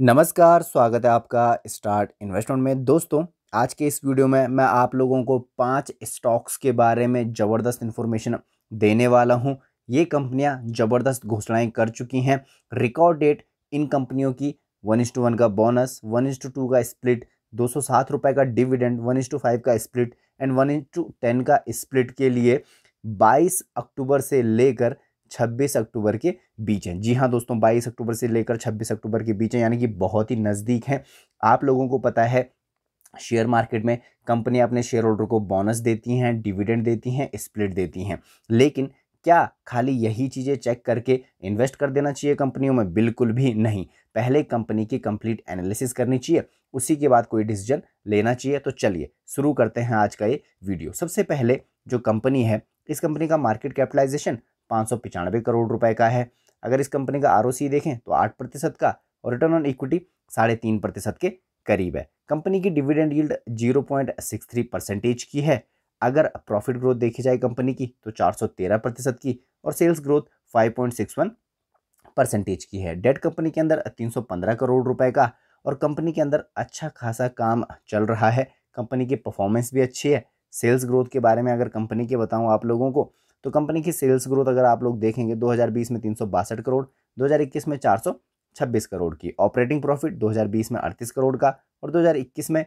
नमस्कार स्वागत है आपका स्टार्ट इन्वेस्टमेंट में दोस्तों आज के इस वीडियो में मैं आप लोगों को पांच स्टॉक्स के बारे में ज़बरदस्त इन्फॉर्मेशन देने वाला हूं ये कंपनियां ज़बरदस्त घोषणाएं कर चुकी हैं रिकॉर्ड डेट इन कंपनियों की वन इंस टू वन का bonus one is to two का स्प्लिट दो सौ सात रुपये का dividend one is to five का split and one is to ten का स्प्लिट के लिए बाईस अक्टूबर से लेकर 26 अक्टूबर के बीच हैं जी हाँ दोस्तों 22 अक्टूबर से लेकर 26 अक्टूबर के बीच हैं यानी कि बहुत ही नज़दीक हैं आप लोगों को पता है शेयर मार्केट में कंपनी अपने शेयर होल्डर को बोनस देती हैं डिविडेंड देती हैं स्प्लिट देती हैं लेकिन क्या खाली यही चीज़ें चेक करके इन्वेस्ट कर देना चाहिए कंपनियों में बिल्कुल भी नहीं पहले कंपनी की कंप्लीट एनालिसिस करनी चाहिए उसी के बाद कोई डिसीजन लेना चाहिए तो चलिए शुरू करते हैं आज का ये वीडियो सबसे पहले जो कंपनी है इस कंपनी का मार्केट कैपिटलाइजेशन पाँच सौ पचानवे करोड़ रुपए का है अगर इस कंपनी का आर देखें तो आठ प्रतिशत का और रिटर्न ऑन इक्विटी साढ़े तीन प्रतिशत के करीब है कंपनी की dividend yield zero point six three percentage की है अगर प्रॉफिट ग्रोथ देखी जाए कंपनी की तो चार सौ तेरह प्रतिशत की और sales growth five point six one percentage की है डेट कंपनी के अंदर तीन सौ पंद्रह करोड़ रुपए का और कंपनी के अंदर अच्छा खासा काम चल रहा है कंपनी की परफॉर्मेंस भी अच्छी है सेल्स ग्रोथ के बारे में अगर कंपनी के बताऊँ आप लोगों को तो कंपनी की सेल्स ग्रोथ अगर आप लोग देखेंगे 2020 में तीन करोड़ 2021 में 426 करोड़ की ऑपरेटिंग प्रॉफिट 2020 में 38 करोड़ का और 2021 में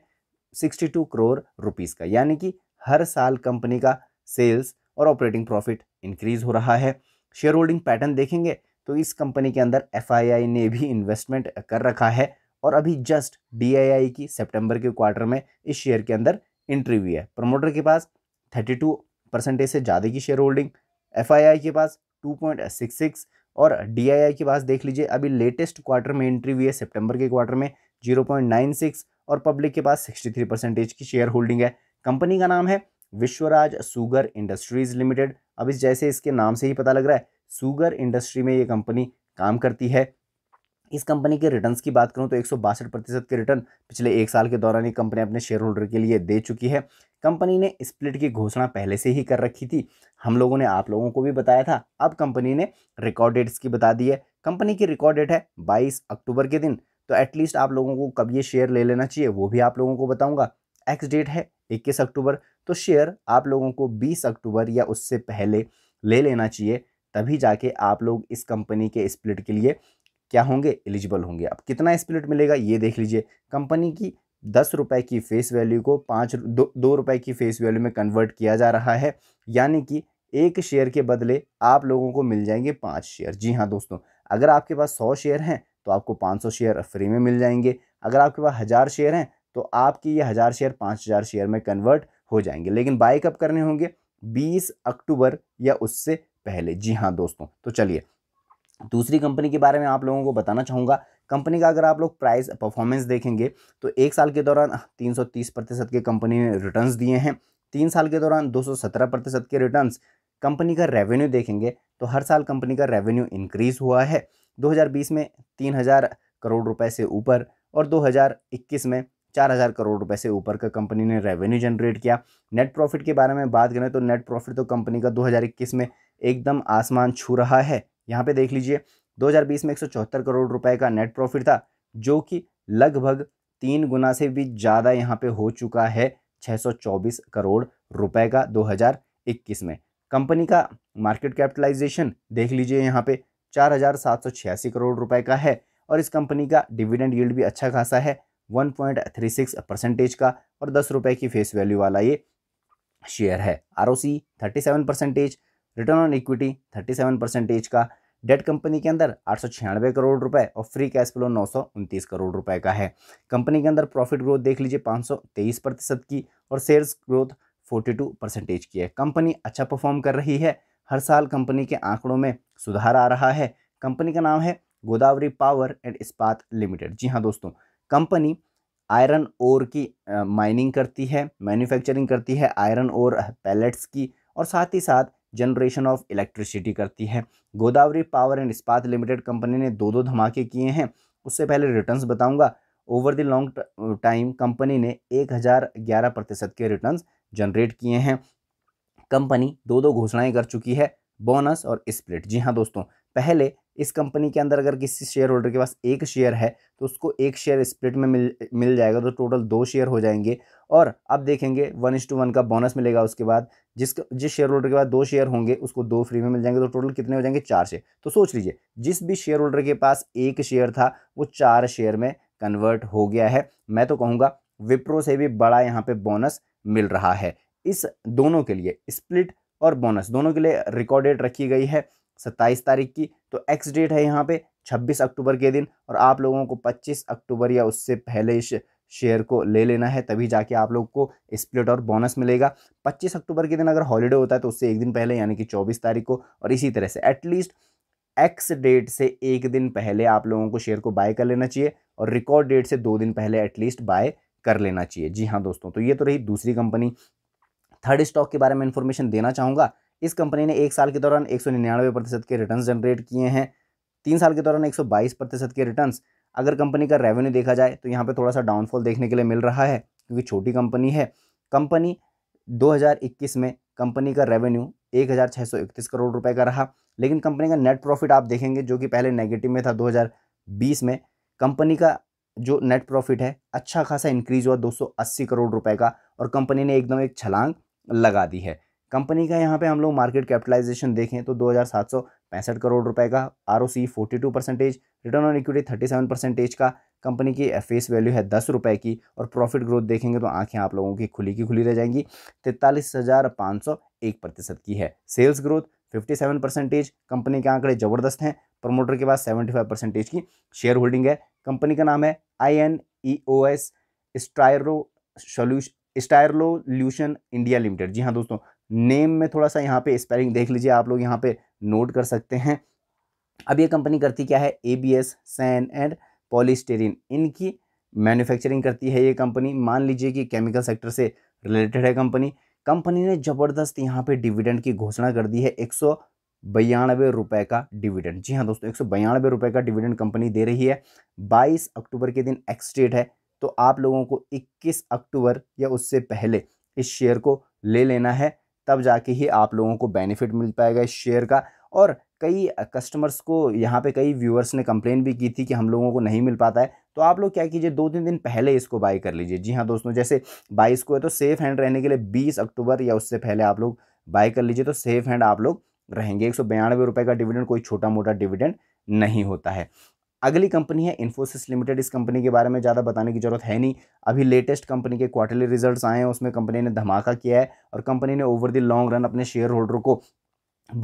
62 करोड़ रुपीस का यानी कि हर साल कंपनी का सेल्स और ऑपरेटिंग प्रॉफिट इंक्रीज हो रहा है शेयर होल्डिंग पैटर्न देखेंगे तो इस कंपनी के अंदर एफ ने भी इन्वेस्टमेंट कर रखा है और अभी जस्ट डी की सितंबर के क्वार्टर में इस शेयर के अंदर इंट्री हुई है प्रमोटर के पास थर्टी परसेंटेज से ज़्यादा की शेयर होल्डिंग एफ के पास टू पॉइंट सिक्स सिक्स और डी के पास देख लीजिए अभी लेटेस्ट क्वार्टर में एंट्री हुई है सेप्टेम्बर के क्वार्टर में जीरो पॉइंट नाइन सिक्स और पब्लिक के पास सिक्सटी थ्री परसेंटेज की शेयर होल्डिंग है कंपनी का नाम है विश्वराज सुगर इंडस्ट्रीज लिमिटेड अब इस जैसे इसके नाम से ही पता लग रहा है सुगर इंडस्ट्री में ये कंपनी काम करती है इस कंपनी के रिटर्न्स की बात करूं तो एक प्रतिशत के रिटर्न पिछले एक साल के दौरान ये कंपनी अपने शेयर होल्डर के लिए दे चुकी है कंपनी ने स्प्लिट की घोषणा पहले से ही कर रखी थी हम लोगों ने आप लोगों को भी बताया था अब कंपनी ने रिकॉर्ड डेट्स की बता दी है कंपनी की रिकॉर्ड डेट है 22 अक्टूबर के दिन तो एटलीस्ट आप लोगों को कब ये शेयर ले लेना चाहिए वो भी आप लोगों को बताऊंगा एक्स डेट है 21 अक्टूबर तो शेयर आप लोगों को 20 अक्टूबर या उससे पहले ले लेना चाहिए तभी जाके आप लोग इस कंपनी के स्प्लिट के लिए क्या होंगे एलिजिबल होंगे अब कितना स्प्लिट मिलेगा ये देख लीजिए कंपनी की दस रुपये की फेस वैल्यू को पाँच दो, दो रुपये की फेस वैल्यू में कन्वर्ट किया जा रहा है यानी कि एक शेयर के बदले आप लोगों को मिल जाएंगे पाँच शेयर जी हाँ दोस्तों अगर आपके पास सौ शेयर हैं तो आपको पाँच सौ शेयर फ्री में मिल जाएंगे अगर आपके पास हज़ार शेयर हैं तो आपकी ये हज़ार शेयर पाँच हज़ार शेयर में कन्वर्ट हो जाएंगे लेकिन बाय कब करने होंगे बीस अक्टूबर या उससे पहले जी हाँ दोस्तों तो चलिए दूसरी कंपनी के बारे में आप लोगों को बताना चाहूँगा कंपनी का अगर आप लोग प्राइस परफॉर्मेंस देखेंगे तो एक साल के दौरान 330 प्रतिशत के कंपनी ने रिटर्न्स दिए हैं तीन साल के दौरान 217 प्रतिशत के रिटर्न्स कंपनी का रेवेन्यू देखेंगे तो हर साल कंपनी का रेवेन्यू इंक्रीज़ हुआ है 2020 में 3000 करोड़ रुपए से ऊपर और 2021 में 4000 करोड़ रुपए से ऊपर का कंपनी ने रेवेन्यू जनरेट किया नेट प्रॉफिट के बारे में बात करें तो नेट प्रॉफिट तो कंपनी का इक्कीस में एकदम आसमान छू रहा है यहाँ पे देख लीजिए 2020 में एक करोड़ रुपए का नेट प्रॉफिट था जो कि लगभग तीन गुना से भी ज़्यादा यहाँ पे हो चुका है 624 करोड़ रुपए का 2021 में कंपनी का मार्केट कैपिटलाइजेशन देख लीजिए यहाँ पे चार हज़ार सात सौ छियासी करोड़ रुपए का है और इस कंपनी का डिविडेंड यील्ड भी अच्छा खासा है 1.36 परसेंटेज का और दस रुपये की फेस वैल्यू वाला ये शेयर है R O C thirty seven percentage return on equity thirty seven percentage का डेट कंपनी के अंदर आठ करोड़ रुपए और फ्री कैश फ्लो नौ करोड़ रुपए का है कंपनी के अंदर प्रॉफिट ग्रोथ देख लीजिए पाँच प्रतिशत की और शेयर्स ग्रोथ 42 परसेंटेज की है कंपनी अच्छा परफॉर्म कर रही है हर साल कंपनी के आंकड़ों में सुधार आ रहा है कंपनी का नाम है Godavari power and Ispat limited जी हाँ दोस्तों कंपनी आयरन ओर की माइनिंग करती है मैन्युफैक्चरिंग करती है आयरन ओर पैलेट्स की और साथ ही साथ जनरेशन ऑफ इलेक्ट्रिसिटी करती है Godavari power and Ispat limited company ने दो दो धमाके किए हैं उससे पहले रिटर्न्स बताऊंगा over the long time company ने एक हज़ार ग्यारह प्रतिशत के रिटर्न्स जनरेट किए हैं कंपनी दो दो घोषणाएं कर चुकी है बोनस और स्प्लिट जी हाँ दोस्तों पहले इस कंपनी के अंदर अगर किसी शेयर होल्डर के पास एक शेयर है तो उसको एक शेयर स्प्लिट में मिल मिल जाएगा तो टोटल दो शेयर हो जाएंगे और अब देखेंगे वन इस टू वन का बोनस मिलेगा उसके बाद जिस जिस शेयर होल्डर के पास दो शेयर होंगे उसको दो फ्री में मिल जाएंगे तो टोटल कितने हो जाएंगे चार शेयर तो सोच लीजिए जिस भी शेयर होल्डर के पास एक शेयर था वो चार शेयर में कन्वर्ट हो गया है मैं तो कहूँगा विप्रो से भी बड़ा यहाँ पर बोनस मिल रहा है इस दोनों के लिए स्प्लिट और बोनस दोनों के लिए रिकॉर्डेड रखी गई है सत्ताईस तारीख की तो एक्स डेट है यहाँ पे छब्बीस अक्टूबर के दिन और आप लोगों को पच्चीस अक्टूबर या उससे पहले इस शेयर को ले लेना है तभी जाके आप लोग को स्प्लिट और बोनस मिलेगा 25 अक्टूबर के दिन अगर हॉलीडे होता है तो उससे एक दिन पहले यानी कि 24 तारीख को और इसी तरह से एटलीस्ट एक्स डेट से एक दिन पहले आप लोगों को शेयर को बाय कर लेना चाहिए और रिकॉर्ड डेट से दो दिन पहले एटलीस्ट बाय कर लेना चाहिए जी हाँ दोस्तों तो ये तो रही दूसरी कंपनी थर्ड स्टॉक के बारे में इन्फॉर्मेशन देना चाहूँगा इस कंपनी ने एक साल के दौरान एक प्रतिशत के रिटर्न जनरेट किए हैं तीन साल के दौरान एक प्रतिशत के रिटर्न अगर कंपनी का रेवेन्यू देखा जाए तो यहाँ पर थोड़ा सा डाउनफॉल देखने के लिए मिल रहा है क्योंकि छोटी कंपनी है कंपनी 2021 में कंपनी का रेवेन्यू एक करोड़ रुपए का रहा लेकिन कंपनी का नेट प्रॉफिट आप देखेंगे जो कि पहले नेगेटिव में था 2020 में कंपनी का जो नेट प्रॉफिट है अच्छा खासा इंक्रीज हुआ 280 करोड़ रुपए का और कंपनी ने एकदम एक छलांग लगा दी है कंपनी का यहाँ पे हम लोग मार्केट कैपिटलाइजेशन देखें तो दो करोड़ रुपए का R O C percentage return on equity 37 percentage का कंपनी की फेस वैल्यू है दस रुपए की और प्रॉफिट ग्रोथ देखेंगे तो आंखें आप लोगों की खुली की खुली रह जाएंगी तैंतालीस हज़ार पाँच सौ एक प्रतिशत की है सेल्स ग्रोथ 57 परसेंटेज कंपनी के आंकड़े ज़बरदस्त हैं प्रमोटर के पास 75 परसेंटेज की शेयर होल्डिंग है कंपनी का नाम है I N E O S styro solution styrolution India limited जी हाँ दोस्तों नेम में थोड़ा सा यहाँ पे स्पेलिंग देख लीजिए आप लोग यहाँ पे नोट कर सकते हैं अब ये कंपनी करती क्या है A B S SAN and polystyrene इनकी मैन्युफैक्चरिंग करती है ये कंपनी मान लीजिए कि केमिकल सेक्टर से रिलेटेड है कंपनी कंपनी ने ज़बरदस्त यहाँ पे डिविडेंड की घोषणा कर दी है एक सौ बयानवे रुपये का डिविडेंड जी हाँ दोस्तों एक सौ बयानवे रुपये का डिविडेंड कंपनी दे रही है बाईस अक्टूबर के दिन एक्सटेट है तो आप लोगों को इक्कीस अक्टूबर या उससे पहले इस शेयर को ले लेना है तब जाके ही आप लोगों को बेनिफिट मिल पाएगा इस शेयर का और कई कस्टमर्स को यहाँ पे कई व्यूअर्स ने कंप्लेन भी की थी कि हम लोगों को नहीं मिल पाता है तो आप लोग क्या कीजिए दो तीन दिन पहले इसको बाई कर लीजिए जी हाँ दोस्तों जैसे बाईस को है तो सेफ़ हैंड रहने के लिए बीस अक्टूबर या उससे पहले आप लोग बाई कर लीजिए तो सेफ़ हैंड आप लोग रहेंगे एक सौ बयानवे रुपये का डिविडेंड कोई छोटा मोटा डिविडेंड नहीं होता है अगली कंपनी है इन्फोसिस लिमिटेड इस कंपनी के बारे में ज़्यादा बताने की जरूरत है नहीं अभी लेटेस्ट कंपनी के क्वार्टरली रिजल्ट्स आए हैं उसमें कंपनी ने धमाका किया है और कंपनी ने ओवर द लॉन्ग रन अपने शेयर होल्डर को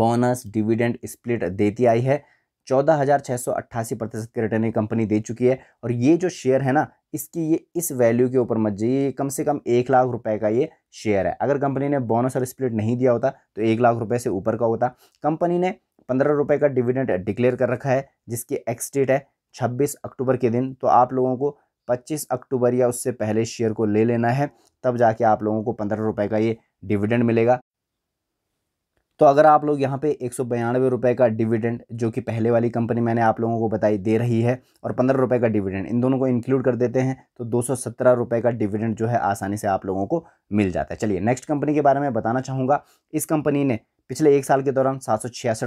बोनस डिविडेंड स्प्लिट देती आई है चौदह हज़ार छः सौ अट्ठासी प्रतिशत की रिटर्न ये कंपनी दे चुकी है और ये जो शेयर है ना इसकी ये इस वैल्यू के ऊपर मत जाइए कम से कम एक लाख रुपए का ये शेयर है अगर कंपनी ने बोनस और स्प्लिट नहीं दिया होता तो एक लाख रुपए से ऊपर का होता कंपनी ने पंद्रह रुपये का डिविडेंड डिक्लेयर कर रखा है जिसकी एक्स डेट है छब्बीस अक्टूबर के दिन तो आप लोगों को पच्चीस अक्टूबर या उससे पहले शेयर को ले लेना है तब जाके आप लोगों को पंद्रह रुपये का ये डिविडेंड मिलेगा तो अगर आप लोग यहाँ पे एक सौ बयानवे रुपये का डिविडेंड जो कि पहले वाली कंपनी मैंने आप लोगों को बताई दे रही है और पंद्रह रुपये का डिविडेंड इन दोनों को इंक्लूड कर देते हैं तो दो सौ सत्रह रुपये का डिविडेंड जो है आसानी से आप लोगों को मिल जाता है चलिए नेक्स्ट कंपनी के बारे में बताना चाहूँगा इस कंपनी ने पिछले एक साल के दौरान सात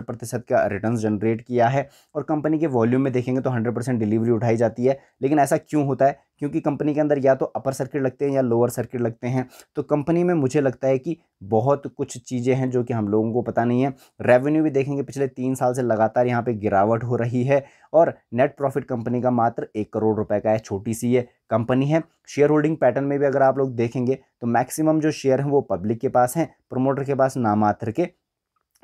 प्रतिशत का रिटर्न जनरेट किया है और कंपनी के वॉल्यूम में देखेंगे तो हंड्रेड परसेंट डिलीवरी उठाई जाती है लेकिन ऐसा क्यों होता है क्योंकि कंपनी के अंदर या तो अपर सर्किट लगते हैं या लोअर सर्किट लगते हैं तो कंपनी में मुझे लगता है कि बहुत कुछ चीज़ें हैं जो कि हम लोगों को पता नहीं है रेवेन्यू भी देखेंगे पिछले तीन साल से लगातार यहाँ पर गिरावट हो रही है और नेट प्रॉफिट कंपनी का मात्र एक करोड़ रुपये का है छोटी सी ये कंपनी है शेयर होल्डिंग पैटर्न में भी अगर आप लोग देखेंगे तो मैक्सिमम जो शेयर हैं वो पब्लिक के पास हैं प्रोमोटर के पास नामात्र के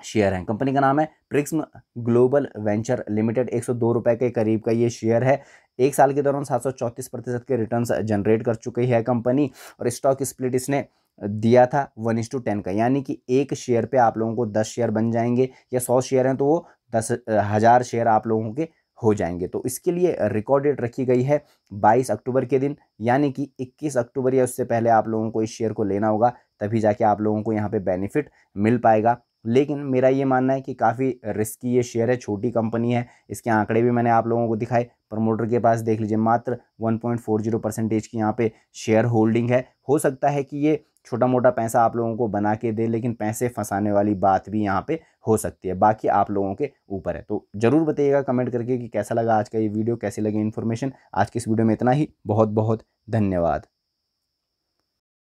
शेयर हैं कंपनी का नाम है प्रिक्सम ग्लोबल वेंचर लिमिटेड एक सौ के करीब का ये शेयर है एक साल के दौरान सात प्रतिशत के रिटर्न्स जनरेट कर चुकी है कंपनी और स्टॉक स्प्लिट इसने दिया था वन इंस टू टेन का यानी कि एक शेयर पे आप लोगों को दस शेयर बन जाएंगे या सौ शेयर हैं तो वो दस हज़ार शेयर आप लोगों के हो जाएंगे तो इसके लिए रिकॉर्डेड रखी गई है बाईस अक्टूबर के दिन यानी कि इक्कीस अक्टूबर या उससे पहले आप लोगों को इस शेयर को लेना होगा तभी जाके आप लोगों को यहाँ पे बेनिफिट मिल पाएगा लेकिन मेरा ये मानना है कि काफ़ी रिस्की ये शेयर है छोटी कंपनी है इसके आंकड़े भी मैंने आप लोगों को दिखाए प्रमोटर के पास देख लीजिए मात्र 1.40 परसेंटेज की यहाँ पे शेयर होल्डिंग है हो सकता है कि ये छोटा मोटा पैसा आप लोगों को बना के दे लेकिन पैसे फंसाने वाली बात भी यहाँ पे हो सकती है बाकी आप लोगों के ऊपर है तो ज़रूर बताइएगा कमेंट करके कि कैसा लगा आज का ये वीडियो कैसी लगी इन्फॉर्मेशन आज के इस वीडियो में इतना ही बहुत बहुत धन्यवाद